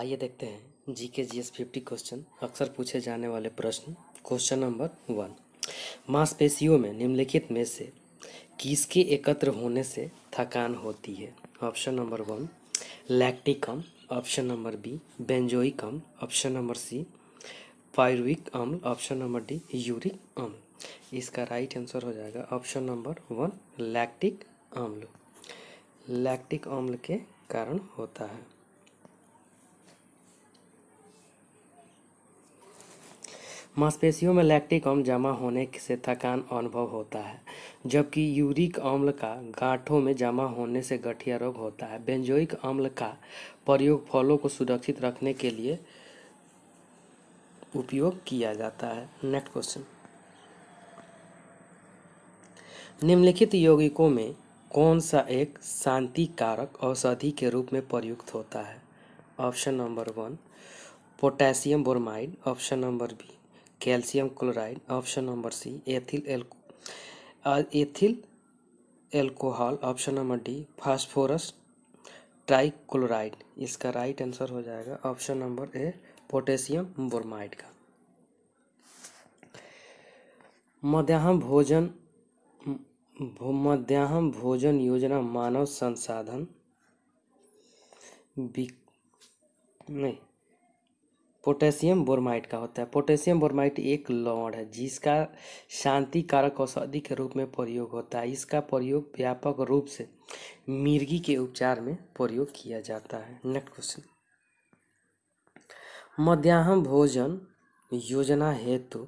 आइए देखते हैं जी के जी एस फिफ्टी क्वेश्चन अक्सर पूछे जाने वाले प्रश्न क्वेश्चन नंबर वन मांसपेशियों में निम्नलिखित में से किसके एकत्र होने से थकान होती है ऑप्शन नंबर वन लैक्टिकम ऑप्शन नंबर बी बेंजोइकम ऑप्शन नंबर सी पायरुविक अम्ल ऑप्शन नंबर डी यूरिक अम्ल इसका राइट आंसर हो जाएगा ऑप्शन नंबर वन लैक्टिक अम्ल लैक्टिक अम्ल के कारण होता है मांसपेशियों में लैक्टिक अम्ल जमा होने से थकान अनुभव होता है जबकि यूरिक अम्ल का गांठों में जमा होने से गठिया रोग होता है बेंजोइक अम्ल का प्रयोग फलों को सुरक्षित रखने के लिए उपयोग किया जाता है नेक्स्ट क्वेश्चन निम्नलिखित यौगिकों में कौन सा एक शांति कारक औषधि के रूप में प्रयुक्त होता है option number one potassium bromide option number B calcium chloride option number C ethyl एल्को ethyl alcohol option number D phosphorus trichloride इसका राइट आंसर हो जाएगा option number A potassium bromide का मध्याह्न भोजन मध्याह्न भोजन योजना मानव संसाधन नहीं पोटेशियम बोरमाइट का होता है पोटेशियम बोरमाइट एक लौड़ है जिसका शांति कारक औषधि के रूप में प्रयोग होता है इसका प्रयोग व्यापक रूप से मिर्गी के उपचार में प्रयोग किया जाता है नेक्स्ट क्वेश्चन मध्याह्न भोजन योजना हेतु तो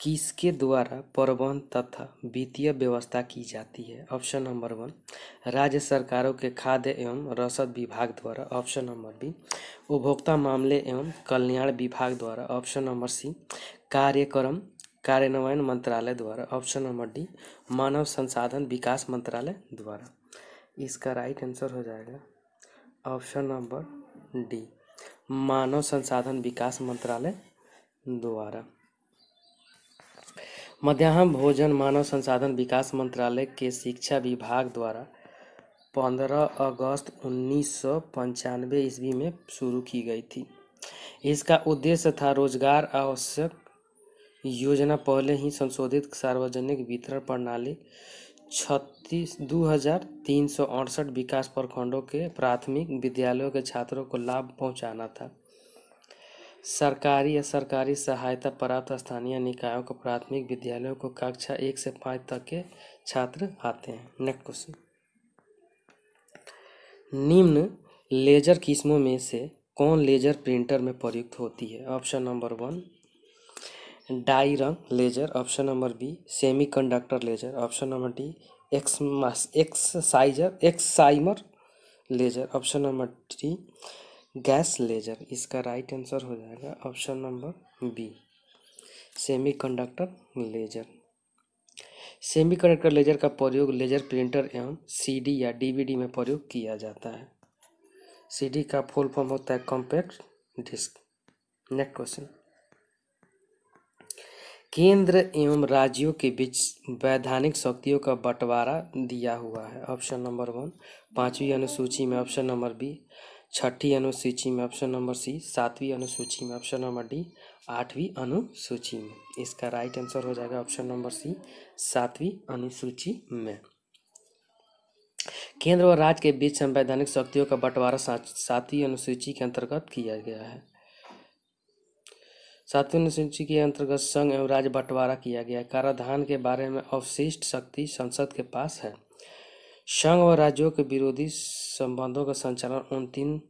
किसके द्वारा प्रबंध तथा वित्तीय व्यवस्था की जाती है ऑप्शन नंबर वन राज्य सरकारों के खाद्य एवं रसद विभाग द्वारा ऑप्शन नंबर बी उपभोक्ता मामले एवं कल्याण विभाग द्वारा ऑप्शन नंबर सी कार्यक्रम कार्यान्वयन मंत्रालय द्वारा ऑप्शन नंबर डी मानव संसाधन विकास मंत्रालय द्वारा इसका राइट आंसर हो जाएगा ऑप्शन नंबर डी मानव संसाधन विकास मंत्रालय द्वारा मध्याह्न भोजन मानव संसाधन विकास मंत्रालय के शिक्षा विभाग द्वारा पंद्रह अगस्त उन्नीस सौ पंचानवे ईस्वी में शुरू की गई थी इसका उद्देश्य था रोजगार आवश्यक योजना पहले ही संशोधित सार्वजनिक वितरण प्रणाली छत्तीस दो हज़ार तीन सौ अड़सठ विकास प्रखंडों के प्राथमिक विद्यालयों के छात्रों को लाभ पहुंचाना था सरकारी या सरकारी सहायता प्राप्त स्थानीय निकायों को प्राथमिक विद्यालयों को कक्षा एक से पाँच तक के छात्र आते हैं नेक्स्ट क्वेश्चन निम्न लेजर किस्मों में से कौन लेजर प्रिंटर में प्रयुक्त होती है ऑप्शन नंबर वन डाई रंग laser option number B semiconductor laser option number D एक्स एक्स excimer laser option number three gas laser इसका राइट आंसर हो जाएगा option number B semiconductor laser semiconductor laser का प्रयोग लेजर प्रिंटर एवं CD या डीवीडी में प्रयोग किया जाता है सीडी का फुल फॉर्म होता है कॉम्पैक्ट डिस्क नेक्स्ट क्वेश्चन केंद्र एवं राज्यों के बीच वैधानिक शक्तियों का बंटवारा दिया हुआ है ऑप्शन नंबर वन पांचवी अनुसूची में ऑप्शन नंबर बी छठी अनुसूची में ऑप्शन नंबर सी सातवीं अनुसूची में ऑप्शन नंबर डी आठवीं अनुसूची में इसका राइट आंसर हो जाएगा ऑप्शन नंबर सी सातवीं अनुसूची में केंद्र और राज्य के बीच संवैधानिक शक्तियों का बंटवारा सातवीं अनुसूची के अंतर्गत किया गया है सातवीं अनुसूची के अंतर्गत संघ एवं राज्य बंटवारा किया गया है कराधान के बारे में अवशिष्ट शक्ति संसद के पास है संघ व राज्यों के विरोधी संबंधों का संचालन उन तीन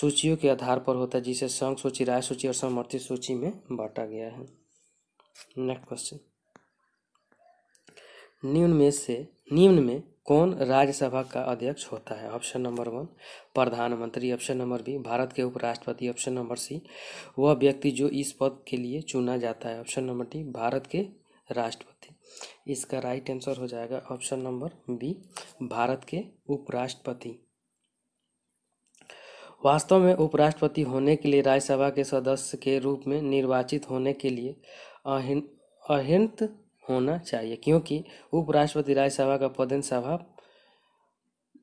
सूचियों के आधार पर होता है जिसे संघ सूची राय सूची और समर्थित सूची में बांटा गया है नेक्स्ट क्वेश्चन निम्न में से निम्न में कौन राज्यसभा का अध्यक्ष होता है ऑप्शन नंबर वन प्रधानमंत्री ऑप्शन नंबर बी भारत के उपराष्ट्रपति ऑप्शन नंबर सी वह व्यक्ति जो इस पद के लिए चुना जाता है ऑप्शन नंबर डी भारत के राष्ट्रपति इसका राइट आंसर हो जाएगा ऑप्शन नंबर बी भारत के उपराष्ट्रपति वास्तव में उपराष्ट्रपति होने के लिए राज्यसभा के सदस्य के रूप में निर्वाचित होने के लिए अहिंत होना चाहिए क्योंकि उपराष्ट्रपति राज्यसभा का पदन सभा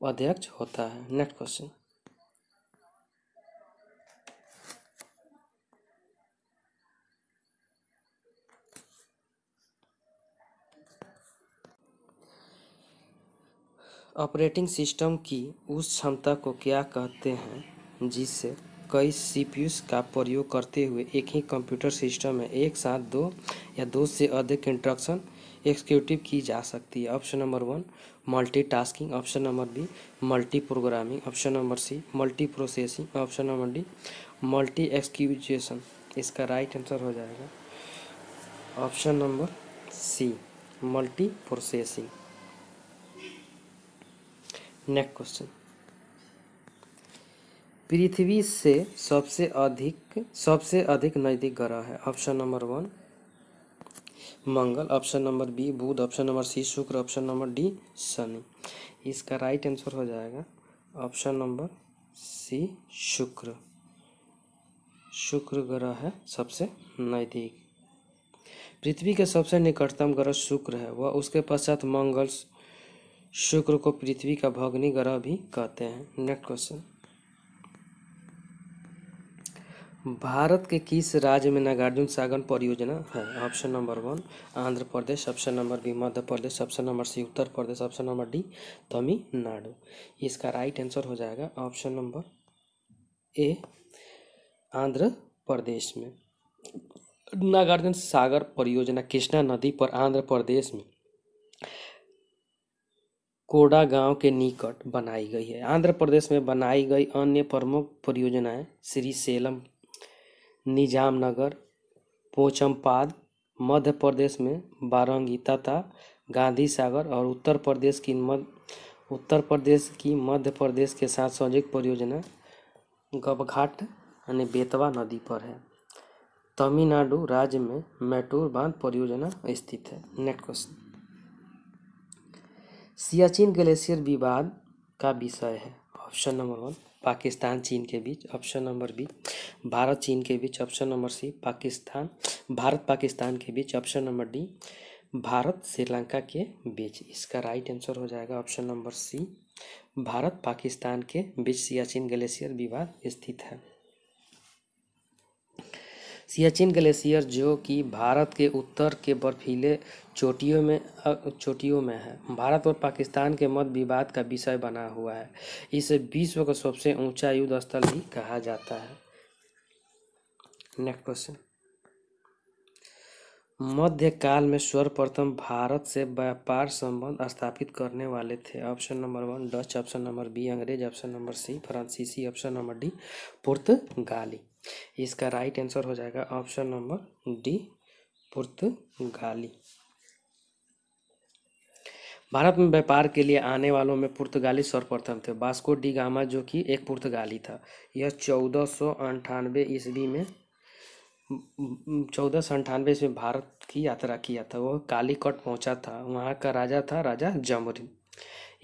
अध्यक्ष होता है नेक्स्ट क्वेश्चन ऑपरेटिंग सिस्टम की उस क्षमता को क्या कहते हैं जिससे कई सी का प्रयोग करते हुए एक ही कंप्यूटर सिस्टम में एक साथ दो या दो से अधिक इंट्रक्शन एक्सिक्यूटिव की जा सकती है option number one multitasking option number B multiprogramming option number C multiprocessing option number D multi execution इसका राइट आंसर हो जाएगा option number C multiprocessing next question पृथ्वी से सबसे अधिक सबसे अधिक नजदीक ग्रह है ऑप्शन नंबर वन मंगल ऑप्शन नंबर बी बुध ऑप्शन नंबर सी शुक्र ऑप्शन नंबर डी शनि इसका राइट आंसर हो जाएगा ऑप्शन नंबर सी शुक्र शुक्र ग्रह है सबसे नजदीक पृथ्वी के सबसे निकटतम ग्रह शुक्र है वह उसके पश्चात मंगल शुक्र को पृथ्वी का भग्नि ग्रह भी कहते हैं नेक्स्ट क्वेश्चन भारत के किस राज्य में नागार्जुन सागर परियोजना है option number one Andhra Pradesh option number B Madhya Pradesh option number C Uttar Pradesh option number D Tamil Nadu इसका राइट आंसर हो जाएगा option number A Andhra Pradesh में नागार्जुन सागर परियोजना कृष्णा नदी पर आंध्र प्रदेश में कोडा गांव के निकट बनाई गई है आंध्र प्रदेश में बनाई गई अन्य प्रमुख परियोजनाएं श्री सेलम निजामनगर पोचमपाद मध्य प्रदेश में बारंगी तथा गांधी सागर और उत्तर प्रदेश की मध्य उत्तर प्रदेश की मध्य प्रदेश के साथ संयुक्त परियोजना गबघाट यानी बेतवा नदी पर है तमिलनाडु राज्य में मेटूर बांध परियोजना स्थित है नेक्स्ट क्वेश्चन सियाचिन ग्लेशियर विवाद का विषय है ऑप्शन नंबर वन पाकिस्तान चीन के बीच ऑप्शन नंबर बी भारत चीन के बीच option number C Pakistan Bharat Pakistan के बीच option number D Bharat Sri Lanka के बीच इसका राइट आंसर हो जाएगा option number C Bharat Pakistan के बीच सियाचिन ग्लेशियर विवाद स्थित है सियाचिन ग्लेशियर जो कि भारत के उत्तर के बर्फीले चोटियों में चोटियों में है भारत और पाकिस्तान के मध्य विवाद का विषय बना हुआ है इसे विश्व का सबसे ऊंचा युद्ध स्थल भी कहा जाता है नेक्स्ट क्वेश्चन मध्यकाल में सर्वप्रथम भारत से व्यापार संबंध स्थापित करने वाले थे option number one Dutch option number B अंग्रेज ऑप्शन नंबर सी फ्रांसीसी ऑप्शन नंबर डी पुर्तगाली इसका राइट आंसर हो जाएगा ऑप्शन नंबर डी पुर्तगाली भारत में व्यापार के लिए आने वालों में पुर्तगाली सर्वप्रथम थे बास्को डी गामा जो कि एक पुर्तगाली था यह चौदह सौ अंठानवे ईस्वी में चौदह सौ अंठानवे ईस्वी भारत की यात्रा किया था वह कालीकट पहुंचा था वहाँ का राजा था राजा जमरिन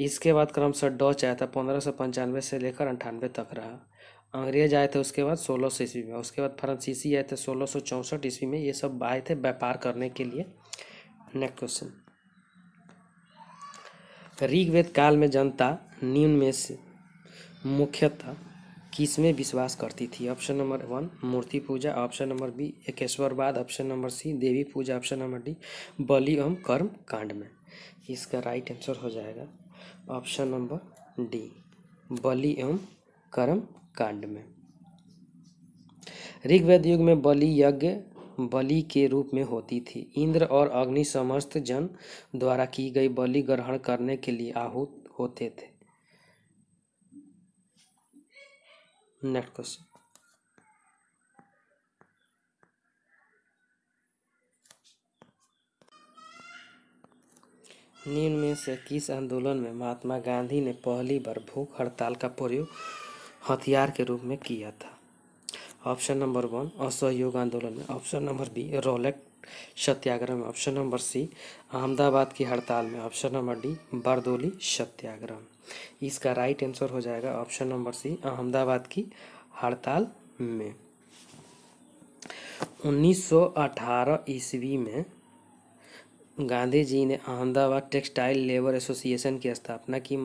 इसके बाद क्रमशः डच आया था पंद्रह सौ पंचानवे से लेकर अंठानवे तक रहा अंग्रेज आए थे उसके बाद सोलह सौ ईस्वी में उसके बाद फ्रांसीसी आए थे सोलह सौ चौंसठ ईस्वी में ये सब आए थे व्यापार करने के लिए नेक्स्ट क्वेश्चन ऋग्वेद काल में जनता निम्न में से मुख्यतः किस में विश्वास करती थी ऑप्शन नंबर वन मूर्ति पूजा ऑप्शन नंबर बी एकेश्वरवाद ऑप्शन नंबर सी देवी पूजा ऑप्शन नंबर डी बलि एवं कर्म कांड में इसका राइट आंसर हो जाएगा ऑप्शन नंबर डी बलि एवं कर्म कांड में ऋग्वेद युग में बलि यज्ञ बलि के रूप में होती थी इंद्र और अग्नि समस्त जन द्वारा की गई बलि ग्रहण करने के लिए आहूत होते थे नेक्स्ट क्वेश्चन निम्न में से किस आंदोलन में महात्मा गांधी ने पहली बार भूख हड़ताल का प्रयोग हथियार के रूप में किया था ऑप्शन नंबर वन असहयोग आंदोलन में option number B Rowlatt Satyagraha में ऑप्शन नंबर सी अहमदाबाद की हड़ताल में option number D Bardoli Satyagraha इसका राइट आंसर हो जाएगा ऑप्शन नंबर सी अहमदाबाद की हड़ताल में 1918 ईस्वी में गांधी जी ने अहमदाबाद टेक्सटाइल लेबर एसोसिएशन की स्थापना की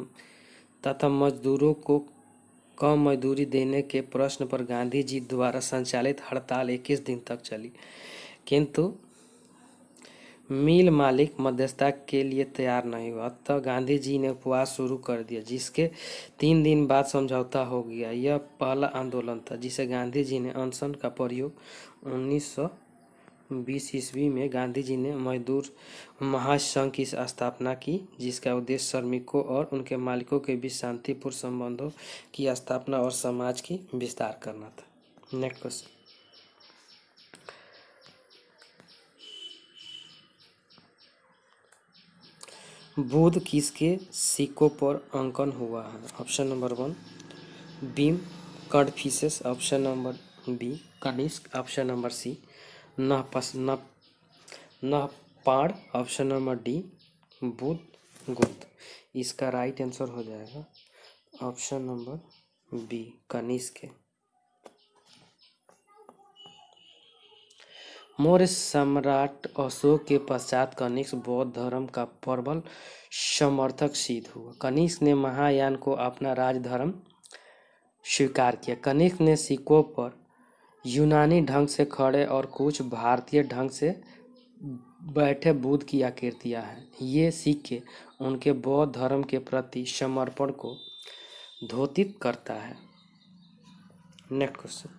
तथा मजदूरों को कम मजदूरी देने के प्रश्न पर गांधी जी द्वारा संचालित हड़ताल 21 दिन तक चली किंतु मिल मालिक मध्यस्थता के लिए तैयार नहीं हुआ तो गांधी जी ने उपवास शुरू कर दिया जिसके तीन दिन बाद समझौता हो गया यह पहला आंदोलन था जिसे गांधी जी ने अनशन का प्रयोग उन्नीस बीस ईस्वी में गांधी जी ने मजदूर महासंघ की स्थापना की जिसका उद्देश्य श्रमिकों और उनके मालिकों के बीच शांतिपूर्ण संबंधों की स्थापना और समाज की विस्तार करना था नेक्स्ट क्वेश्चन बुध किसके सिक्कों पर अंकन हुआ है ऑप्शन नंबर वन बीम कड option number B Kanishka option number C न पस न ऑप्शन नंबर डी बुद्ध गुप्त इसका राइट आंसर हो जाएगा option number B Kanishka Maurya सम्राट अशोक के पश्चात कनिष्क बौद्ध धर्म का प्रबल समर्थक सिद्ध हुआ कनिष्क ने महायान को अपना राजधर्म स्वीकार किया कनिष्क ने सिक्कों पर यूनानी ढंग से खड़े और कुछ भारतीय ढंग से बैठे बुद्ध की आकृतियाँ हैं ये सिक्के उनके बौद्ध धर्म के प्रति समर्पण को धोतित करता है नेक्स्ट क्वेश्चन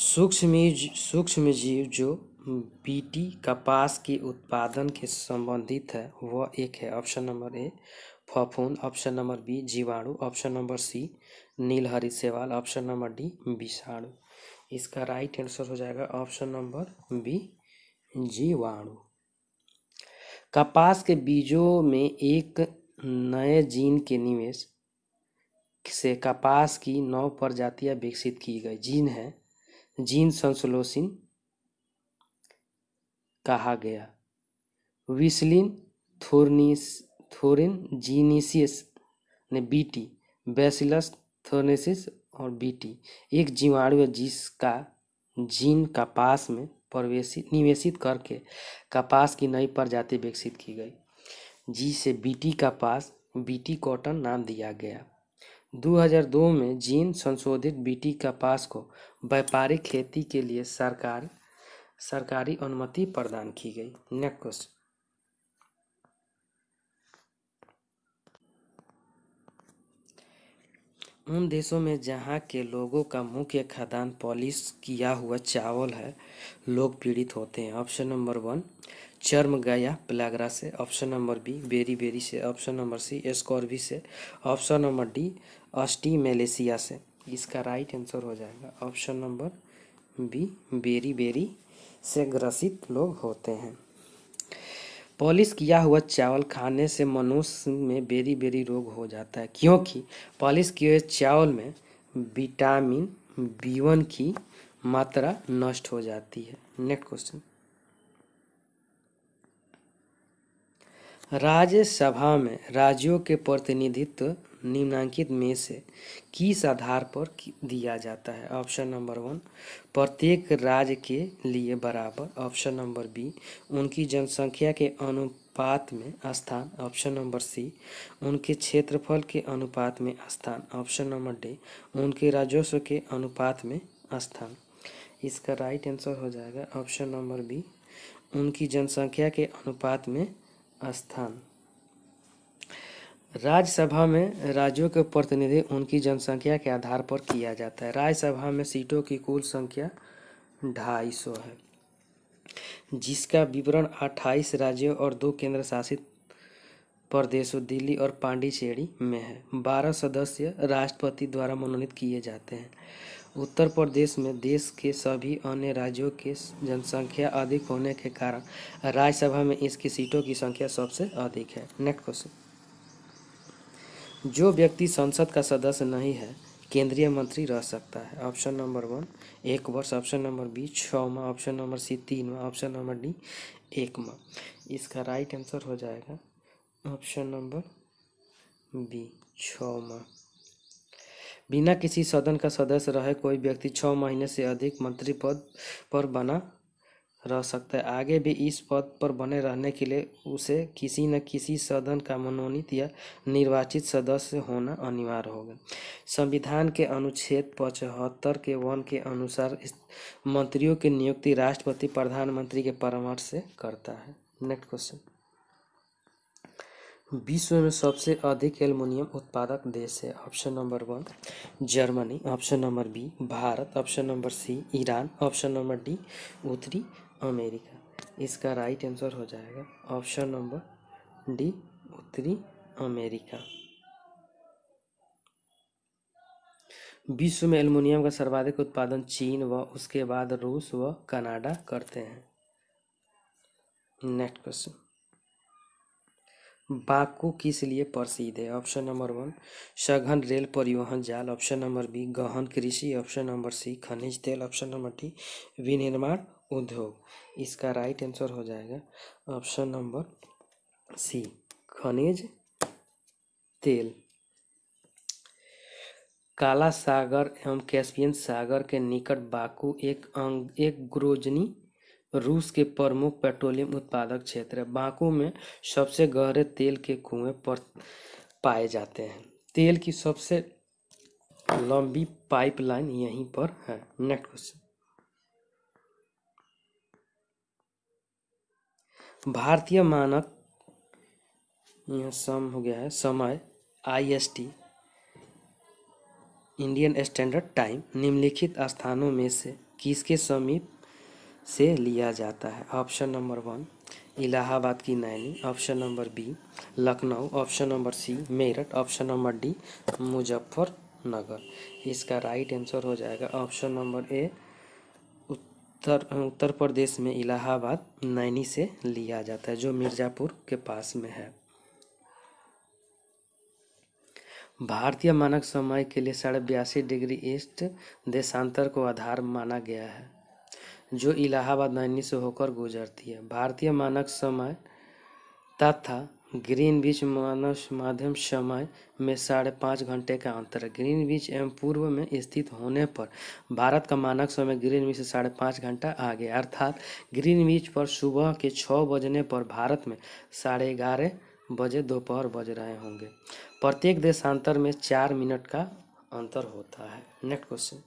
सूक्ष्म सूक्ष्म जीव जो बीटी कपास के उत्पादन के संबंधित है वह एक है ऑप्शन नंबर ए फफून ऑप्शन नंबर बी जीवाणु ऑप्शन नंबर सी नीलहरी सेवाल ऑप्शन नंबर डी विषाणु इसका राइट आंसर हो जाएगा ऑप्शन नंबर बी जीवाणु कपास के बीजों में एक नए जीन के निवेश से कपास की नौ प्रजातियां विकसित की गई जीन है जीन संश्लोषण कहा गया विस्लिन थोरनिस थोरिन जीनिसियस ने बीटी बेसिलस थोनेसिस और बीटी एक जीवाणु है जिसका जीन कपास में प्रवेशित निवेशित करके कपास की नई प्रजाति विकसित की गई जिसे बीटी कपास बीटी कॉटन नाम दिया गया 2002 में जीन संशोधित बीटी कपास को व्यापारिक खेती के लिए सरकार सरकारी अनुमति प्रदान की गई नेक्स्ट क्वेश्चन उन देशों में जहाँ के लोगों का मुख्य खाद्यान्न पॉलिश किया हुआ चावल है लोग पीड़ित होते हैं ऑप्शन नंबर वन चर्म गया प्लागरा से option number B beriberi से ऑप्शन नंबर सी एस्कॉर्बी से option number D osteomalacia से इसका राइट आंसर हो जाएगा option number B beriberi से ग्रसित लोग होते हैं पॉलिश किया हुआ चावल खाने से मनुष्य में बेरी बेरी रोग हो जाता है क्योंकि पॉलिश किए हुए चावल में विटामिन बी वन की मात्रा नष्ट हो जाती है नेक्स्ट क्वेश्चन राज्यसभा में राज्यों के प्रतिनिधित्व निम्नांकित में से किस आधार पर दिया जाता है ऑप्शन नंबर वन प्रत्येक राज्य के लिए बराबर ऑप्शन नंबर बी उनकी जनसंख्या के अनुपात में स्थान ऑप्शन नंबर सी उनके क्षेत्रफल के अनुपात में स्थान ऑप्शन नंबर डी उनके राजस्व के अनुपात में स्थान इसका राइट आंसर हो जाएगा ऑप्शन नंबर बी उनकी जनसंख्या के अनुपात में स्थान राज्यसभा में राज्यों के प्रतिनिधि उनकी जनसंख्या के आधार पर किया जाता है राज्यसभा में सीटों की कुल संख्या ढाई सौ है जिसका विवरण अट्ठाईस राज्यों और दो केंद्र शासित प्रदेशों दिल्ली और पांडिचेरी में है बारह सदस्य राष्ट्रपति द्वारा मनोनीत किए जाते हैं उत्तर प्रदेश में देश के सभी अन्य राज्यों के जनसंख्या अधिक होने के कारण राज्यसभा में इसकी सीटों की संख्या सबसे अधिक है नेक्स्ट क्वेश्चन जो व्यक्ति संसद का सदस्य नहीं है केंद्रीय मंत्री रह सकता है ऑप्शन नंबर वन एक वर्ष ऑप्शन नंबर बी छमा ऑप्शन नंबर सी तीनवा ऑप्शन नंबर डी एकमा इसका राइट आंसर हो जाएगा ऑप्शन नंबर बी छमा बिना किसी सदन का सदस्य रहे कोई व्यक्ति छः महीने से अधिक मंत्री पद पर बना रह सकता है आगे भी इस पद पर बने रहने के लिए उसे किसी न किसी सदन का मनोनीत या निर्वाचित सदस्य होना अनिवार्य होगा संविधान के अनुच्छेद पचहत्तर के वन के अनुसार मंत्रियों की नियुक्ति राष्ट्रपति प्रधानमंत्री के परामर्श से करता है नेक्स्ट क्वेश्चन विश्व में सबसे अधिक एल्युमिनियम उत्पादक देश है option number one Germany option number B Bharat option number C Iran option number D उत्तरी अमेरिका इसका राइट आंसर हो जाएगा ऑप्शन नंबर डी उत्तरी अमेरिका विश्व में एल्युमिनियम का सर्वाधिक उत्पादन चीन व उसके बाद रूस व कनाडा करते हैं नेक्स्ट क्वेश्चन बाकू किस लिए प्रसिद्ध है ऑप्शन नंबर वन सघन रेल परिवहन जाल ऑप्शन नंबर बी गहन कृषि ऑप्शन नंबर सी खनिज तेल ऑप्शन नंबर डी विनिर्माण उद्योग इसका राइट आंसर हो जाएगा ऑप्शन नंबर सी खनिज तेल काला सागर एवं कैस्पियन सागर के निकट बाकू एक अंग एक ग्रोजनी रूस के प्रमुख पेट्रोलियम उत्पादक क्षेत्र है बाकू में सबसे गहरे तेल के कुएं पर पाए जाते हैं तेल की सबसे लंबी पाइपलाइन यहीं पर है नेक्स्ट क्वेश्चन भारतीय मानक यहाँ सम हो गया है समय I S T Indian standard time निम्नलिखित स्थानों में से किसके समीप से लिया जाता है ऑप्शन नंबर वन इलाहाबाद की Naini option number B Lucknow option number C Meerut option number D Muzaffarnagar इसका राइट आंसर हो जाएगा ऑप्शन नंबर ए उत्तर उत्तर प्रदेश में इलाहाबाद नैनी से लिया जाता है जो मिर्ज़ापुर के पास में है भारतीय मानक समय के लिए साढ़े बयासी डिग्री ईस्ट देशांतर को आधार माना गया है जो इलाहाबाद नैनी से होकर गुजरती है भारतीय मानक समय तथा ग्रीन बीच मानव माध्यम समय में साढ़े पाँच घंटे का अंतर है ग्रीन बीच एवं पूर्व में स्थित होने पर भारत का मानक समय ग्रीन बीच से साढ़े पाँच घंटा आगे अर्थात ग्रीन बीच पर सुबह के छः बजने पर भारत में साढ़े ग्यारह बजे दोपहर बज रहे होंगे प्रत्येक देशांतर में चार मिनट का अंतर होता है नेक्स्ट क्वेश्चन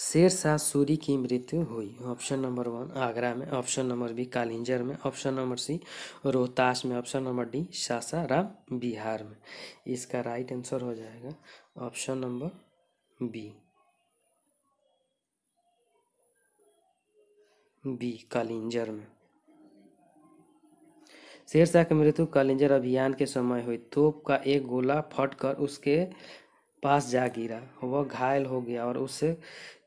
शेरशाह सूरी की मृत्यु हुई ऑप्शन नंबर वन आगरा में ऑप्शन नंबर बी कालिंजर में ऑप्शन नंबर सी रोहतास में option number D Sasaram Bihar में इसका राइट आंसर हो जाएगा option number B B Kalinjar में शेरशाह की मृत्यु कालिंजर अभियान के समय हुई तोप का एक गोला फटकर उसके पास जा गिरा वह घायल हो गया और उसे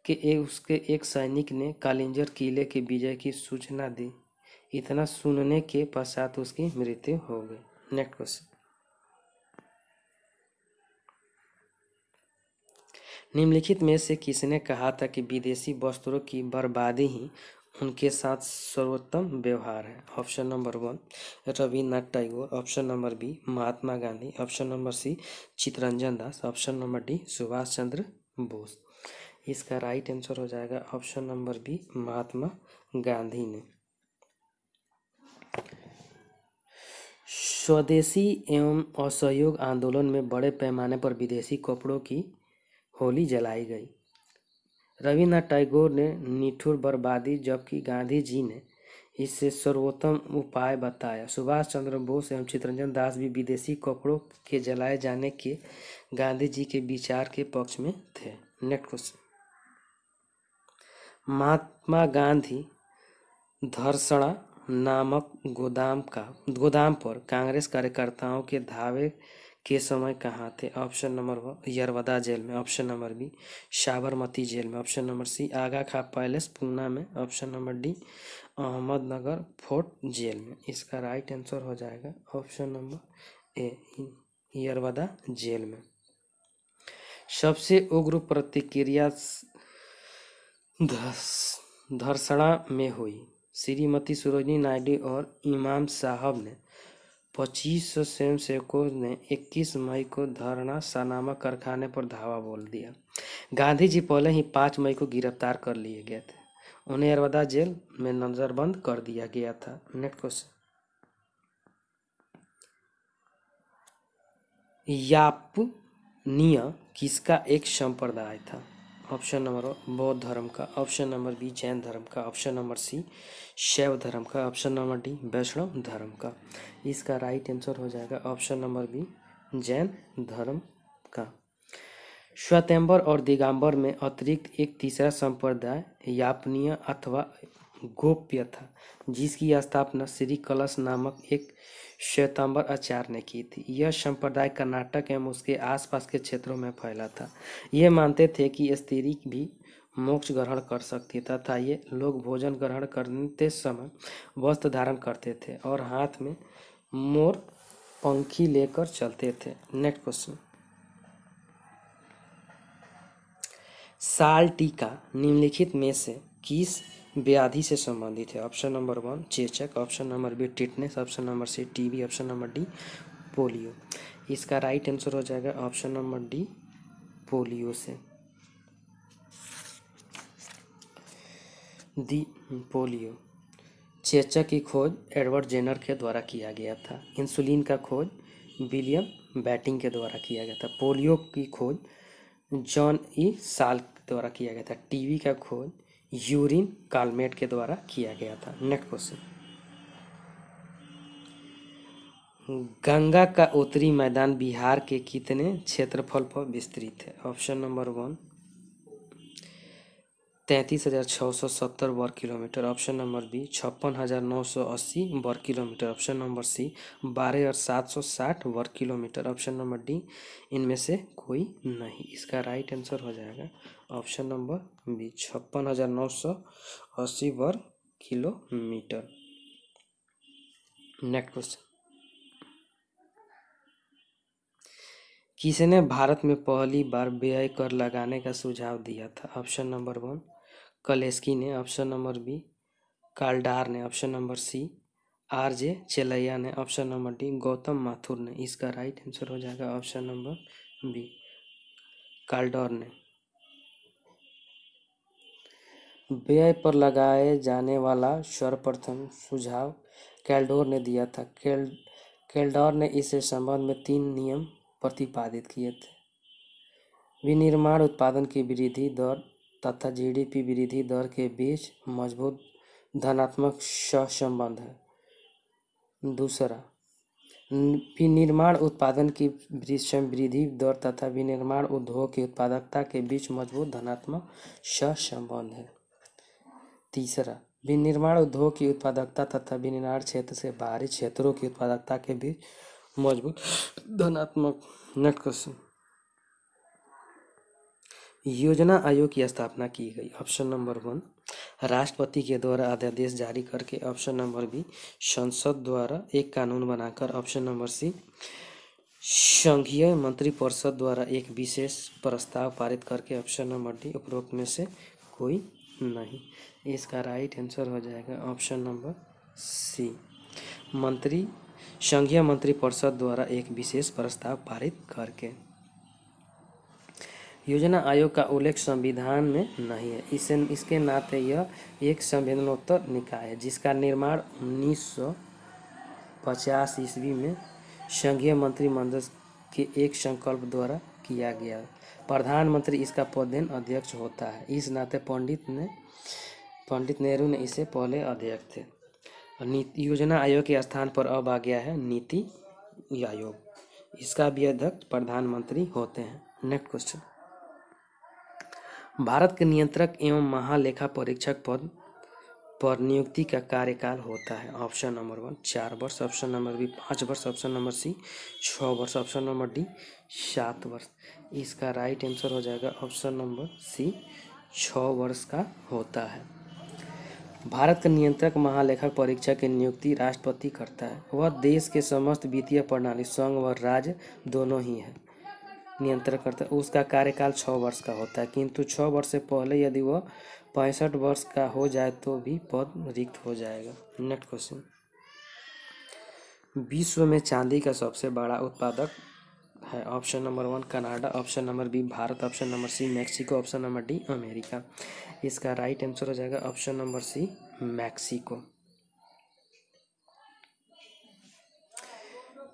कि एक उसके एक सैनिक ने कालिंजर किले की विजय की सूचना दी इतना सुनने के पश्चात उसकी मृत्यु हो गई नेक्स्ट क्वेश्चन निम्नलिखित में से किसने कहा था कि विदेशी वस्त्रों की बर्बादी ही उनके साथ सर्वोत्तम व्यवहार है option number one Rabindranath Tagore option number B Mahatma Gandhi option number C Chittaranjan Das option number D Subhash Chandra Bose इसका राइट आंसर हो जाएगा option number B Mahatma Gandhi ने स्वदेशी एवं असहयोग आंदोलन में बड़े पैमाने पर विदेशी कपड़ों की होली जलाई गई रविन्द्रनाथ टैगोर ने निठुर बर्बादी जबकि गांधी जी ने इसे सर्वोत्तम उपाय बताया सुभाष चंद्र बोस एवं चित्रंजन दास भी विदेशी कपड़ों के जलाए जाने के गांधी जी के विचार के पक्ष में थे नेक्स्ट क्वेश्चन महात्मा गांधी धरसणा नामक गोदाम का गोदाम पर कांग्रेस कार्यकर्ताओं के धावे के समय कहाँ थे ऑप्शन नंबर व यरवदा जेल में option number B Sabarmati jail में option number C Aga Khan palace Poona में option number D Ahmednagar fort jail में इसका राइट आंसर हो जाएगा option number A Yerwada jail में सबसे उग्र प्रतिक्रिया धर्षणा में हुई श्रीमती सरोजनी नायडू और इमाम साहब ने पच्चीस सौ स्वयंसेवकों ने 21 मई को धरना सनामा कारखाने पर धावा बोल दिया गांधी जी पहले ही 5 मई को गिरफ्तार कर लिए गए थे उन्हें अरवदा जेल में नजरबंद कर दिया गया था नेट क्वेश्चन निया किसका एक संप्रदाय था ऑप्शन नंबर बौद्ध धर्म का ऑप्शन नंबर बी जैन धर्म का ऑप्शन नंबर सी शैव धर्म का ऑप्शन नंबर डी वैष्णव धर्म का इसका राइट आंसर हो जाएगा ऑप्शन नंबर बी जैन धर्म का श्वेतंबर और दिगंबर में अतिरिक्त एक तीसरा संप्रदाय यापनीय अथवा गोप्य था जिसकी स्थापना श्री कलश नामक एक श्वेतांबर आचार्य ने की थी यह संप्रदाय कर्नाटक एवं उसके आसपास के क्षेत्रों में फैला था ये मानते थे कि स्त्री भी मोक्ष ग्रहण कर सकती तथा ये लोग भोजन ग्रहण करते समय वस्त्र धारण करते थे और हाथ में मोर पंखी लेकर चलते थे नेक्स्ट क्वेश्चन साल टीका निम्नलिखित में से किस व्याधि से संबंधित है ऑप्शन नंबर वन चेचक option number B tetanus option number C TB option number D polio इसका राइट आंसर हो जाएगा ऑप्शन नंबर डी पोलियो से दी पोलियो चेचक की खोज एडवर्ड जेनर के द्वारा किया गया था इंसुलिन का खोज विलियम बैटिंग के द्वारा किया गया था पोलियो की खोज जॉन ई साल द्वारा किया गया था टीवी का खोज यूरिन कालमेट के द्वारा किया गया था नेक्स्ट क्वेश्चन गंगा का उत्तरी मैदान बिहार के कितने क्षेत्रफल पर विस्तृत है ऑप्शन नंबर वन तैंतीस हज़ार छः सौ सत्तर वर्ग किलोमीटर ऑप्शन नंबर बी छप्पन हज़ार नौ सौ अस्सी वर्ग किलोमीटर ऑप्शन नंबर सी बारह हजार सात सौ साठ वर्ग किलोमीटर ऑप्शन नंबर डी इनमें से कोई नहीं इसका राइट आंसर हो जाएगा ऑप्शन नंबर बी छप्पन हजार नौ सौ अस्सी वर्ग किलोमीटर नेक्स्ट क्वेश्चन किसने भारत में पहली बार व्यय कर लगाने का सुझाव दिया था ऑप्शन नंबर वन कलेस्की ने ऑप्शन नंबर बी कालडार ने option number C R J Chelliah ने option number D Gautam Mathur ने इसका राइट आंसर हो जाएगा ऑप्शन नंबर बी कालडोर ने व्यय पर लगाए जाने वाला सर्वप्रथम सुझाव कैल्डोर ने दिया था कैल कैल्डोर ने इस संबंध में तीन नियम प्रतिपादित किए थे विनिर्माण उत्पादन की वृद्धि दर तथा जीडीपी वृद्धि दर के बीच मजबूत धनात्मक सहसंबंध है दूसरा विनिर्माण उत्पादन की वृद्धि दर तथा विनिर्माण उद्योग की उत्पादकता के बीच मजबूत धनात्मक सहसंबंध है तीसरा विनिर्माण उद्योग की उत्पादकता तथा विनिर्माण क्षेत्र से बाहरी क्षेत्रों की उत्पादकता के बीच मजबूत धनात्मक नेट क्वेश्चन योजना आयोग की स्थापना की गई ऑप्शन नंबर वन राष्ट्रपति के द्वारा अध्यादेश जारी करके ऑप्शन नंबर बी संसद द्वारा एक कानून बनाकर ऑप्शन नंबर सी संघीय मंत्रिपरिषद द्वारा एक विशेष प्रस्ताव पारित करके ऑप्शन नंबर डी उपरोक्त में से कोई नहीं इसका राइट आंसर हो जाएगा ऑप्शन नंबर सी मंत्री संघीय मंत्री परिषद द्वारा एक विशेष प्रस्ताव पारित करके योजना आयोग का उल्लेख संविधान में नहीं है इसे इसके नाते यह एक संवेदनोत्तर निकाय है जिसका निर्माण उन्नीस सौ पचास ईस्वी में संघीय मंत्रिमंडल के एक संकल्प द्वारा किया गया प्रधानमंत्री इसका पदेन अध्यक्ष होता है इस नाते पंडित ने पंडित नेहरू ने इसे पहले अध्यक्ष थे और नीति योजना आयोग के स्थान पर अब आ गया है नीति आयोग इसका भी अध्यक्ष प्रधानमंत्री होते हैं नेक्स्ट क्वेश्चन भारत के नियंत्रक एवं महालेखा परीक्षक पद पर नियुक्ति का कार्यकाल होता है ऑप्शन नंबर वन चार वर्ष ऑप्शन नंबर बी पाँच वर्ष ऑप्शन नंबर सी छः वर्ष ऑप्शन नंबर डी सात वर्ष इसका राइट आंसर हो जाएगा ऑप्शन नंबर सी छः वर्ष का होता है भारत का नियंत्रक महालेखक परीक्षा की नियुक्ति राष्ट्रपति करता है वह देश के समस्त वित्तीय प्रणाली संघ व राज्य दोनों ही है नियंत्रक करता है उसका कार्यकाल छः वर्ष का होता है किंतु छः वर्ष से पहले यदि वह पैंसठ वर्ष का हो जाए तो भी पद रिक्त हो जाएगा नेक्स्ट क्वेश्चन विश्व में चांदी का सबसे बड़ा उत्पादक है option number one Canada option number B Bharat option number C Mexico option number D America इसका राइट आंसर हो जाएगा ऑप्शन नंबर सी मैक्सिको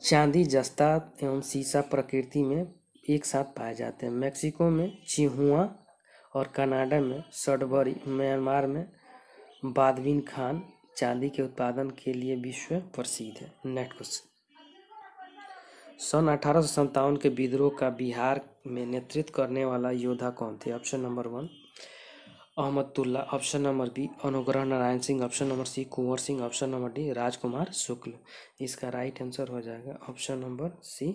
चांदी जस्ता एवं सीसा प्रकृति में एक साथ पाए जाते हैं मैक्सिको में चिहुआ और कनाडा में सडबरी म्यांमार में बादविन खान चांदी के उत्पादन के लिए विश्व प्रसिद्ध है नेक्स्ट क्वेश्चन सन अठारह के विद्रोह का बिहार में नेतृत्व करने वाला योद्धा कौन थे option number one Ahmadullah option number B Anugrah Narayan Singh option number C Kunwar Singh option number D Rajkumar Shukla इसका राइट आंसर हो जाएगा option number C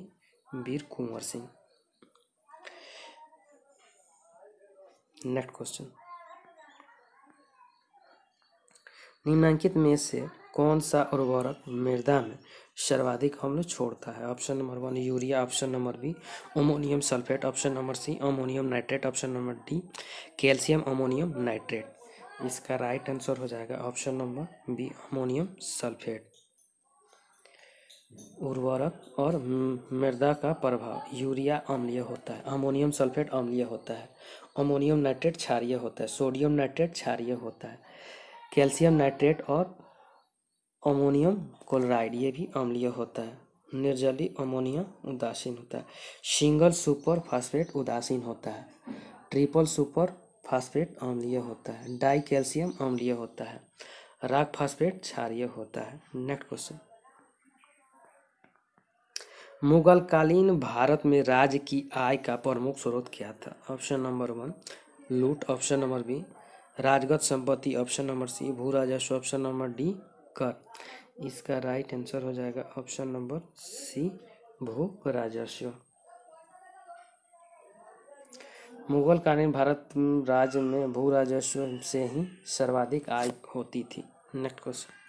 Veer Kunwar Singh next question निम्नांकित में से कौन सा उर्वरक मृदा में सर्वाधिक अम्ल छोड़ता है option number one urea option number B ammonium sulphate option number C ammonium nitrate option number D calcium ammonium nitrate इसका राइट आंसर हो जाएगा option number B ammonium sulphate उर्वरक और मृदा का प्रभाव यूरिया अम्लीय होता है अमोनियम सल्फेट अम्लीय होता है अमोनियम नाइट्रेट क्षारिय होता है सोडियम नाइट्रेट क्षारिय होता है कैल्शियम नाइट्रेट और अमोनियम क्लोराइड ये भी अम्लीय होता है निर्जली अमोनियम उदासीन होता है सिंगल सुपर फास्फेट उदासीन होता है ट्रिपल सुपर फास्फेट अम्लीय होता है डाई कैल्शियम अम्लीय होता है राग फास्फेट क्षारिय होता है नेक्स्ट क्वेश्चन मुगलकालीन भारत में राज्य की आय का प्रमुख स्रोत क्या था ऑप्शन नंबर वन लूट ऑप्शन नंबर बी राजगत संपत्ति ऑप्शन नंबर सी भू राजस्व ऑप्शन नंबर डी कर इसका राइट आंसर हो जाएगा ऑप्शन नंबर सी भू राजस्व मुगल कालीन भारत राज्य में भू राजस्व से ही सर्वाधिक आय होती थी नेक्स्ट क्वेश्चन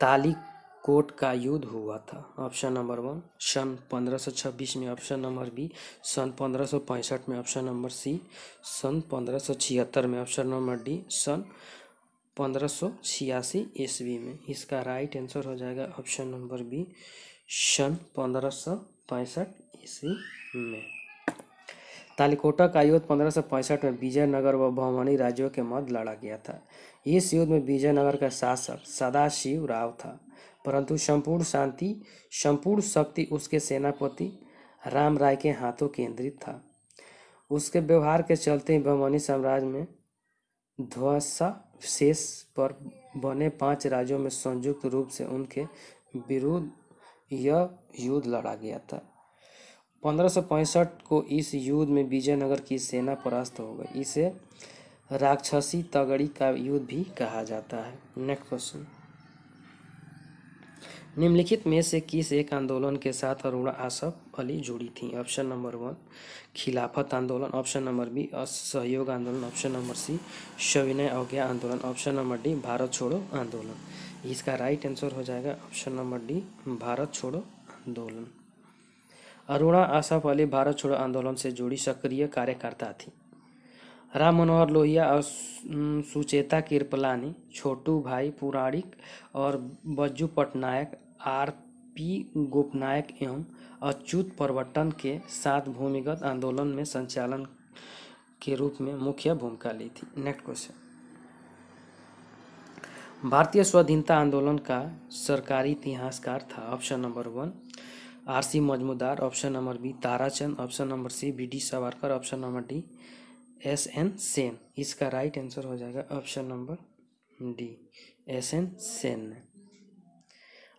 ताली कोट का युद्ध हुआ था ऑप्शन नंबर वन सन 1526 में ऑप्शन नंबर बी सन 1565 में ऑप्शन नंबर सी सन 1576 में ऑप्शन नंबर डी सन पंद्रह सौ छियासी ईस्वी में इसका राइट आंसर हो जाएगा ऑप्शन नंबर बी सन पंद्रह सौ पैंसठ ईस्वी में तालिकोटा का युद्ध पंद्रह सौ पैंसठ में विजयनगर व भवानी राज्यों के मध्य लड़ा गया था इस युद्ध में विजयनगर का शासक सदाशिव राव था परंतु संपूर्ण शांति संपूर्ण शक्ति उसके सेनापति राम राय के हाथों केंद्रित था उसके व्यवहार के चलते ही भवानी साम्राज्य में ध्वसा शेष पर बने पांच राज्यों में संयुक्त रूप से उनके विरुद्ध यह युद्ध लड़ा गया था पंद्रह को इस युद्ध में विजयनगर की सेना परास्त हो गई इसे राक्षसी तगड़ी का युद्ध भी कहा जाता है नेक्स्ट क्वेश्चन निम्नलिखित में से किस एक आंदोलन के साथ अरुणा आशक अली जुड़ी थी ऑप्शन नंबर वन खिलाफत आंदोलन ऑप्शन नंबर बी असहयोग आंदोलन ऑप्शन नंबर सी सविनय अवज्ञा आंदोलन ऑप्शन नंबर डी भारत छोड़ो आंदोलन इसका राइट आंसर हो जाएगा ऑप्शन नंबर डी भारत छोड़ो आंदोलन अरुणा आसफ अली भारत छोड़ो आंदोलन से जुड़ी सक्रिय कार्यकर्ता थी राम मनोहर लोहिया और सुचेता किरपलानी छोटू भाई पुराणिक और बज्जू पटनायक आर पी गोपनायक एवं अच्युत प्रवर्तन के साथ भूमिगत आंदोलन में संचालन के रूप में मुख्य भूमिका ली थी नेक्स्ट क्वेश्चन भारतीय स्वाधीनता आंदोलन का सरकारी इतिहासकार था option number one R C Majumdar option number B Tarachand option number C B D Savarkar option number D S N Sen इसका राइट आंसर हो जाएगा option number D S N Sen ने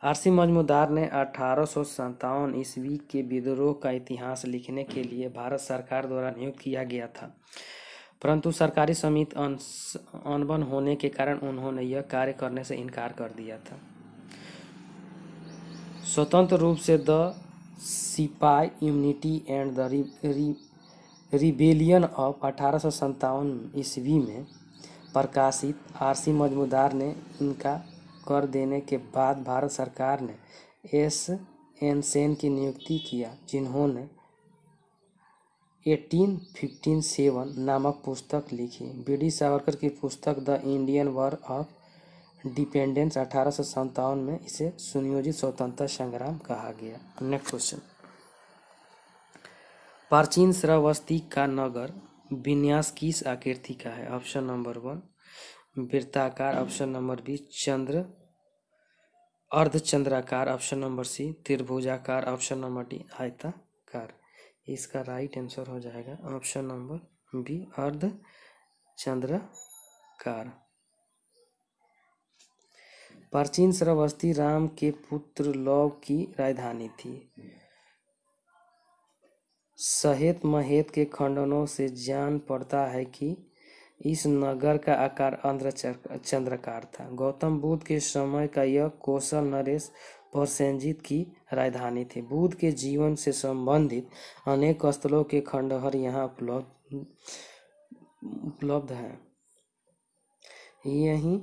आरसी मजमूदार ने अठारह ईस्वी के विद्रोह का इतिहास लिखने के लिए भारत सरकार द्वारा नियुक्त किया गया था परंतु सरकारी समिति अनबन होने के कारण उन्होंने यह कार्य करने से इनकार कर दिया था स्वतंत्र रूप से the sipahi mutiny and the rebellion of अठारह ईस्वी में प्रकाशित आरसी मजमूदार ने इनका कर देने के बाद भारत सरकार ने एस एन सेन की नियुक्ति किया जिन्होंने 1857 नामक पुस्तक लिखी बी डी सावरकर की पुस्तक the Indian war of dependence अठारह में इसे सुनियोजित स्वतंत्रता संग्राम कहा गया नेक्स्ट क्वेश्चन प्राचीन श्रावस्ती का नगर विन्यास किस आकृति का है ऑप्शन नंबर वन वृत्ताकार ऑप्शन नंबर बी चंद्र अर्धचंद्राकार ऑप्शन नंबर सी त्रिभुजाकार ऑप्शन नंबर डी आयताकार इसका राइट आंसर हो जाएगा ऑप्शन नंबर बी अर्ध चंद्रकार प्राचीन श्रवस्ती राम के पुत्र लव की राजधानी थी सहेत महेत के खंडनों से जान पड़ता है कि इस नगर का आकार अंध्र चंद्रकार था गौतम बुद्ध के समय का यह कौशल नरेश भोसेंजित की राजधानी थी बुद्ध के जीवन से संबंधित अनेक स्थलों के खंडहर यहाँ उपलब्ध उपलब्ध हैं यही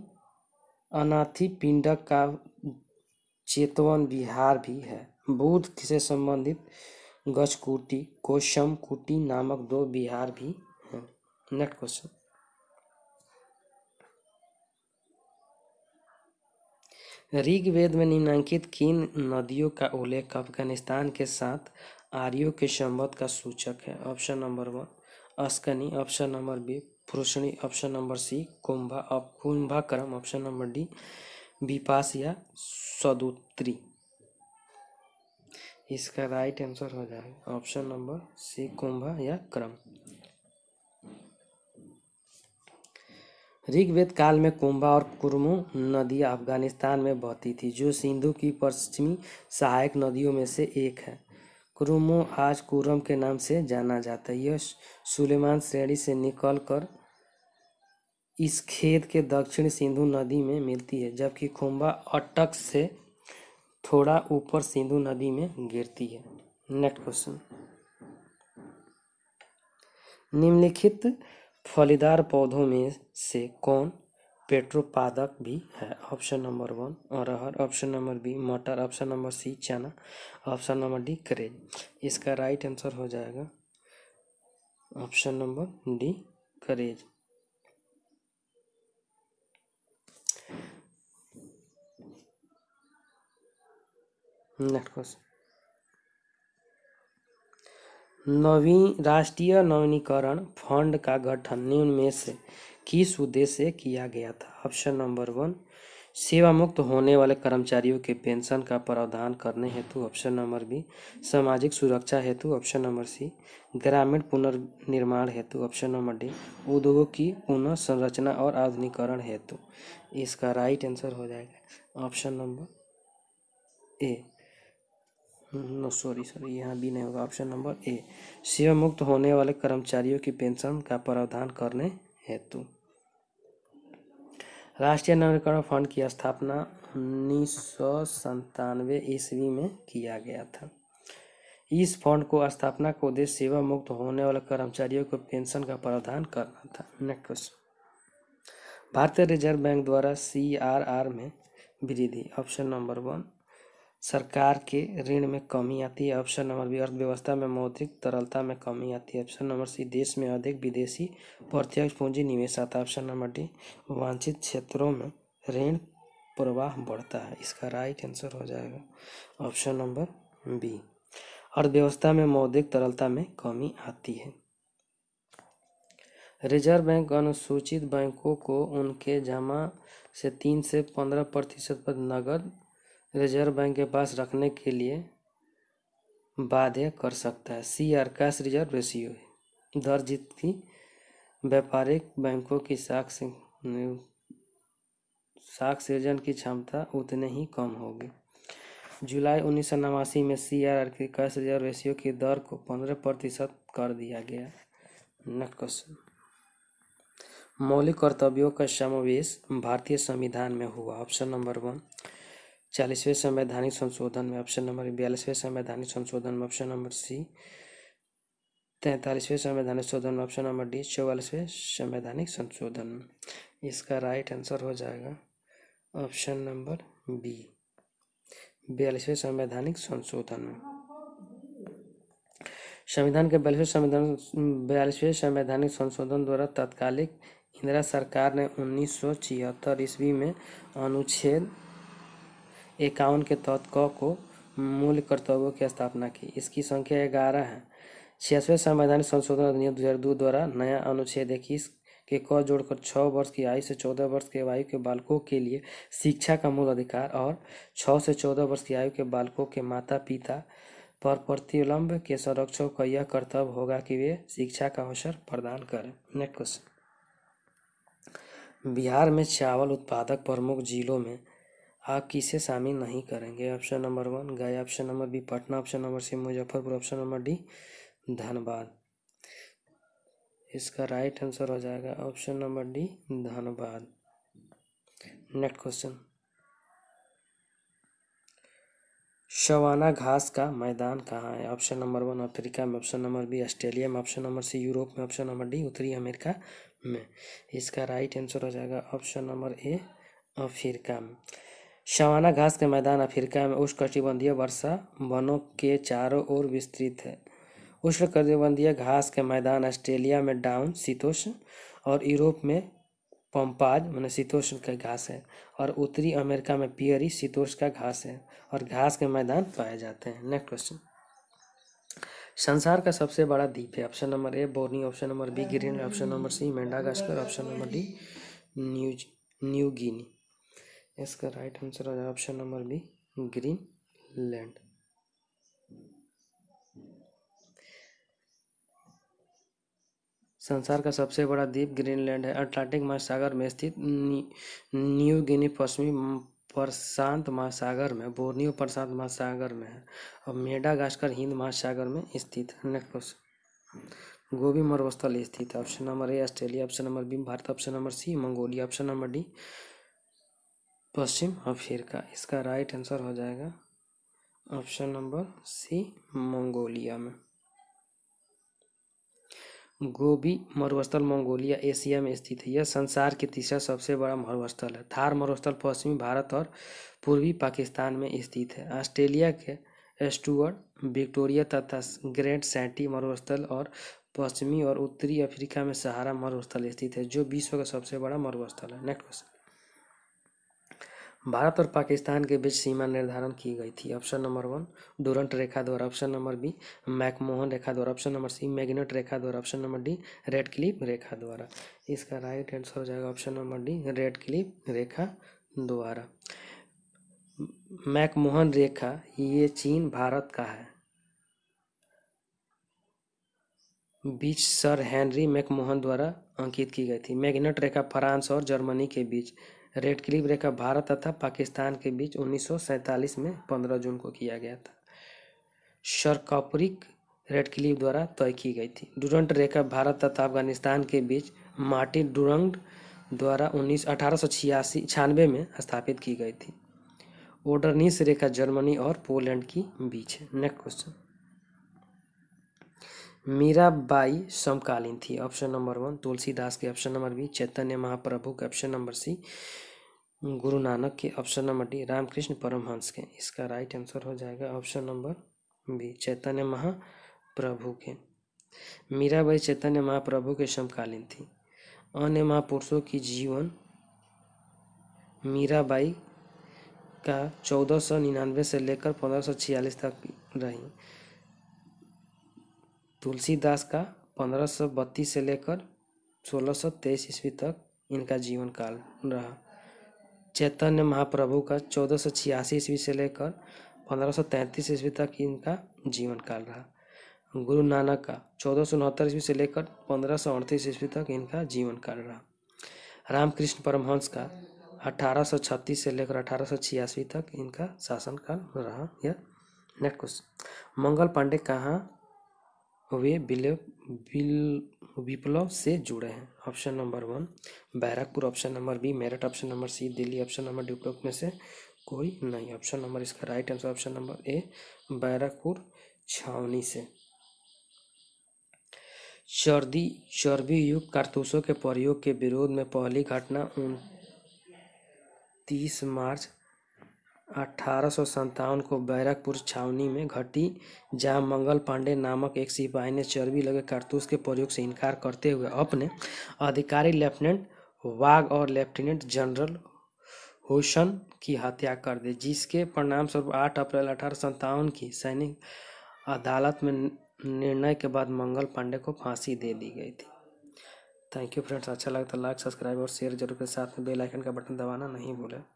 अनाथी पिंडक का चेतवन विहार भी है बुद्ध से संबंधित गजकुटी कोशम कुटी नामक दो बिहार भी हैं नेक्स्ट क्वेश्चन ऋग्वेद में निम्नांकित किन नदियों का उल्लेख अफगानिस्तान के साथ आर्यों के संबंध का सूचक है option number one Asikni option number B Purushni option number C Kumbha कुंभाक्रम ऑप्शन नंबर डी विपास या सदुत्री इसका राइट आंसर हो जाएगा ऑप्शन नंबर सी कुंभा या क्रम ऋग्वेद काल में कुंभा और कुरमु नदियाँ अफगानिस्तान में बहती थी जो सिंधु की पश्चिमी सहायक नदियों में से एक है कुरमु आज कुरम के नाम से जाना जाता है यह सुलेमान श्रेणी से निकलकर इस खेत के दक्षिण सिंधु नदी में मिलती है जबकि कुंभा अटक से थोड़ा ऊपर सिंधु नदी में गिरती है नेक्स्ट क्वेश्चन निम्नलिखित फलीदार पौधों में से कौन पेट्रोपादक भी है ऑप्शन नंबर वन अरहर ऑप्शन नंबर बी मटर ऑप्शन नंबर सी चना ऑप्शन नंबर डी करेज इसका राइट आंसर हो जाएगा ऑप्शन नंबर डी करेज नेक्स्ट क्वेश्चन नवी राष्ट्रीय नवीनीकरण फंड का गठन निम्न में से किस उद्देश्य से किया गया था ऑप्शन नंबर वन सेवा मुक्त होने वाले कर्मचारियों के पेंशन का प्रावधान करने हेतु ऑप्शन नंबर बी सामाजिक सुरक्षा हेतु ऑप्शन नंबर सी ग्रामीण पुनर्निर्माण हेतु ऑप्शन नंबर डी उद्योगों की पुनः संरचना और आधुनिकरण हेतु इसका राइट आंसर हो जाएगा option number A no sorry sorry यहाँ भी नहीं होगा ऑप्शन नंबर ए मुक्त होने वाले कर्मचारियों की पेंशन का प्रावधान करने हेतु राष्ट्रीय नवीकरण फंड की स्थापना उन्नीस सौ संतानवे ईस्वी में किया गया था इस फंड को स्थापना का उद्देश्य सेवा मुक्त होने वाले कर्मचारियों को पेंशन का प्रावधान करना था नेक्स्ट क्वेश्चन भारतीय रिजर्व बैंक द्वारा सी आर आर में वृद्धि ऑप्शन नंबर वन सरकार के ऋण में कमी आती है ऑप्शन नंबर बी अर्थव्यवस्था में मौद्रिक तरलता में कमी आती है ऑप्शन नंबर सी देश में अधिक विदेशी प्रत्यक्ष पूंजी निवेश आता है ऑप्शन नंबर डी वांछित क्षेत्रों में ऋण प्रवाह बढ़ता है इसका राइट आंसर हो जाएगा ऑप्शन नंबर बी अर्थव्यवस्था में मौद्रिक तरलता में कमी आती है रिजर्व बैंक अनुसूचित बैंकों को उनके जमा से तीन से पंद्रह प्रतिशत पर नगद रिजर्व बैंक के पास रखने के लिए बाध्य कर सकता है सी कैश रिजर्व रेशियो दर जीत की व्यापारिक बैंकों की साख साख सृजन की क्षमता उतने ही कम होगी जुलाई उन्नीस सौ नवासी में सी आर की कैश रिजर्व रेशियो की दर को पंद्रह प्रतिशत कर दिया गया नेक्स्ट क्वेश्चन मौलिक कर्तव्यों का समावेश भारतीय संविधान में हुआ ऑप्शन नंबर वन चालीसवें संवैधानिक संशोधन में ऑप्शन नंबर बयालीसवें संवैधानिक संशोधन में ऑप्शन नंबर सी तैंतालीसवें संवैधानिक संशोधन में ऑप्शन नंबर डी चौवालीसवें संवैधानिक संशोधन इसका राइट आंसर हो जाएगा ऑप्शन नंबर बी बयालीसवें संवैधानिक संशोधन में संविधान के बयालीसवें संविधान बयालीसवें संवैधानिक संशोधन द्वारा तत्कालिक इंदिरा सरकार ने उन्नीस सौ छिहत्तर ईस्वी में अनुच्छेद इक्यावन के तहत क को मूल कर्तव्यों की स्थापना की इसकी संख्या ग्यारह है छियासवें संवैधानिक संशोधन अधिनियम दो द्वारा नया अनुच्छेद इक्कीस के क जोड़कर छः वर्ष की आयु से चौदह वर्ष के आयु के बालकों के लिए शिक्षा का मूल अधिकार और छः से चौदह वर्ष की आयु के बालकों के माता पिता पर प्रतिलंब के संरक्षक का यह कर्तव्य होगा कि वे शिक्षा का अवसर प्रदान करें नेक्स्ट क्वेश्चन बिहार में चावल उत्पादक प्रमुख जिलों में आप किसे शामिल नहीं करेंगे option number one Gaya option number B Patna option number C Muzaffarpur option number D Dhanbad इसका राइट आंसर हो जाएगा option number D Dhanbad next question savanna घास का मैदान कहाँ है ऑप्शन नंबर वन अफ्रीका में ऑप्शन नंबर बी ऑस्ट्रेलिया में ऑप्शन नंबर सी यूरोप में ऑप्शन नंबर डी उत्तरी अमेरिका में इसका राइट आंसर हो जाएगा ऑप्शन नंबर ए अफ्रीका में शवाना घास के मैदान अफ्रीका में उष्णकटिबंधीय वर्षा वनों के चारों ओर विस्तृत है उष्णकटिबंधीय घास के मैदान ऑस्ट्रेलिया में डाउन शीतोष्ण और यूरोप में पंपाज मैंने शीतोष्ण का घास है और उत्तरी अमेरिका में पियरी शीतोष का घास है और घास के मैदान पाए जाते हैं नेक्स्ट क्वेश्चन संसार का सबसे बड़ा द्वीप है option number A Borneo option number B green option number C Madagascar option number D न्यूज न्यू गिनी इसका राइट आंसर आ जाएगा option number B Greenland संसार का सबसे बड़ा द्वीप ग्रीनलैंड है अटलांटिक महासागर में स्थित न्यू, गिनी पश्चिमी प्रशांत महासागर में बोर्नियो प्रशांत महासागर में है और मेडागास्कर हिंद महासागर में स्थित है नेक्स्ट क्वेश्चन गोभी मरुस्थल स्थित है option number A Australia option number B Bharat option number C Mongolia option number D पश्चिम अफ्रीका इसका राइट आंसर हो जाएगा ऑप्शन नंबर सी मंगोलिया में गोबी मरुस्थल मंगोलिया एशिया में स्थित है यह संसार के तीसरा सबसे बड़ा मरुस्थल है थार मरुस्थल पश्चिमी भारत और पूर्वी पाकिस्तान में स्थित है ऑस्ट्रेलिया के स्टुअर्ड विक्टोरिया तथा ग्रेट सैंटी मरुस्थल और पश्चिमी और उत्तरी अफ्रीका में सहारा मरुस्थल स्थित है जो विश्व का सबसे बड़ा मरुस्थल है नेक्स्ट क्वेश्चन भारत और पाकिस्तान के बीच सीमा निर्धारण की गई थी ऑप्शन नंबर वन डोरंट रेखा द्वारा ऑप्शन नंबर बी मैकमोहन रेखा द्वारा ऑप्शन नंबर सी मैग्नेट रेखा द्वारा option number D Radcliffe रेखा द्वारा इसका राइट आंसर हो जाएगा option number D Radcliffe रेखा द्वारा मैकमोहन रेखा ये चीन भारत का है बीच सर हेनरी मैकमोहन द्वारा अंकित की गई थी मैग्नेट रेखा फ्रांस और जर्मनी के बीच रेड क्लिप रेखा भारत तथा पाकिस्तान के बीच 1947 में 15 जून को किया गया था शर्कॉपरिक रेड क्लिप द्वारा तय की गई थी डूरंट रेखा भारत तथा अफगानिस्तान के बीच मार्टिन डूरंग द्वारा उन्नीस अठारह सौ छियासी छियानवे में स्थापित की गई थी ओडरनीस रेखा जर्मनी और पोलैंड की बीच है नेक्स्ट क्वेश्चन मीराबाई समकालीन थी ऑप्शन नंबर वन तुलसीदास के option number B Chaitanya Mahaprabhu के option number C Guru Nanak के option number D Ramakrishna Paramhansa के इसका राइट आंसर हो जाएगा option number B Chaitanya Mahaprabhu के मीराबाई चैतन्य महाप्रभु के समकालीन थी अन्य महापुरुषों की जीवन मीराबाई का चौदह सौ निन्यानवे से लेकर पंद्रह सौ छियालीस तक रही तुलसीदास का पंद्रह सौ बत्तीस से लेकर सोलह सौ तेईस ईस्वी तक इनका जीवन काल रहा चैतन्य महाप्रभु का चौदह सौ छियासी ईस्वी से लेकर पंद्रह सौ तैंतीस ईस्वी तक इनका जीवन काल रहा गुरु नानक का चौदह सौ उनहत्तर ईस्वी से लेकर पंद्रह सौ अड़तीस ईस्वी तक इनका जीवन काल रहा रामकृष्ण परमहंस का अठारह सौ छत्तीस से लेकर अठारह सौ छियासी तक इनका शासनकाल रहा यह नेक्स्ट क्वेश्चन मंगल पांडे कहाँ वे बिल विप्लव से जुड़े हैं option number one Barrackpore option number B Meerut option number C Delhi option number D ड्यूटॉक में से कोई नहीं ऑप्शन नंबर इसका right answer option number A Barrackpore छावनी से चर्दी चर्बी युक्त कारतूसों के प्रयोग के विरोध में पहली घटना उन तीस मार्च अठारह को बैरकपुर छावनी में घटी जहां मंगल पांडे नामक एक सिपाही ने चर्बी लगे कारतूस के प्रयोग से इनकार करते हुए अपने अधिकारी लेफ्टिनेंट वाघ और लेफ्टिनेंट जनरल हुसन की हत्या कर दी जिसके परिणाम स्वरूप आठ अप्रैल अठारह की सैनिक अदालत में निर्णय के बाद मंगल पांडे को फांसी दे दी गई थी थैंक यू फ्रेंड्स अच्छा लगा तो लाइक सब्सक्राइब और शेयर जरूर के साथ में बेल आइकन का बटन दबाना नहीं भूलें